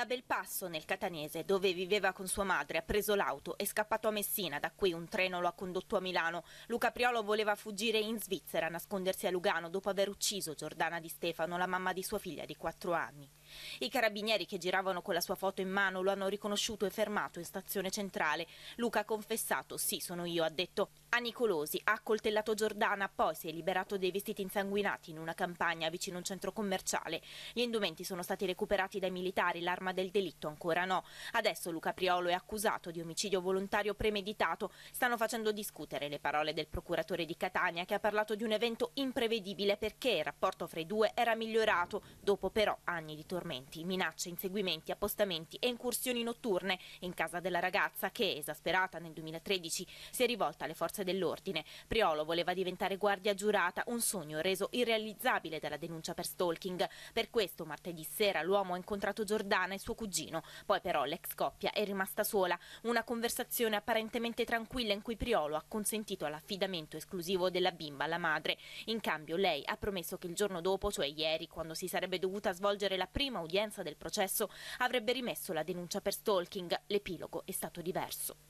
Da Belpasso, nel Catanese, dove viveva con sua madre, ha preso l'auto, è scappato a Messina, da qui un treno lo ha condotto a Milano. Luca Priolo voleva fuggire in Svizzera, nascondersi a Lugano dopo aver ucciso Giordana Di Stefano, la mamma di sua figlia di 4 anni. I carabinieri che giravano con la sua foto in mano lo hanno riconosciuto e fermato in stazione centrale. Luca ha confessato, sì, sono io, ha detto. A Nicolosi ha accoltellato Giordana, poi si è liberato dei vestiti insanguinati in una campagna vicino a un centro commerciale. Gli indumenti sono stati recuperati dai militari, l'arma del delitto ancora no. Adesso Luca Priolo è accusato di omicidio volontario premeditato. Stanno facendo discutere le parole del procuratore di Catania che ha parlato di un evento imprevedibile perché il rapporto fra i due era migliorato, dopo però anni di tormento tormenti, minacce, inseguimenti, appostamenti e incursioni notturne in casa della ragazza che, esasperata nel 2013, si è rivolta alle forze dell'ordine. Priolo voleva diventare guardia giurata, un sogno reso irrealizzabile dalla denuncia per stalking. Per questo martedì sera l'uomo ha incontrato Giordana e suo cugino, poi però l'ex coppia è rimasta sola. Una conversazione apparentemente tranquilla in cui Priolo ha consentito l'affidamento esclusivo della bimba alla madre. In cambio lei ha promesso che il giorno dopo, cioè ieri, quando si sarebbe dovuta svolgere la prima prima udienza del processo avrebbe rimesso la denuncia per stalking. L'epilogo è stato diverso.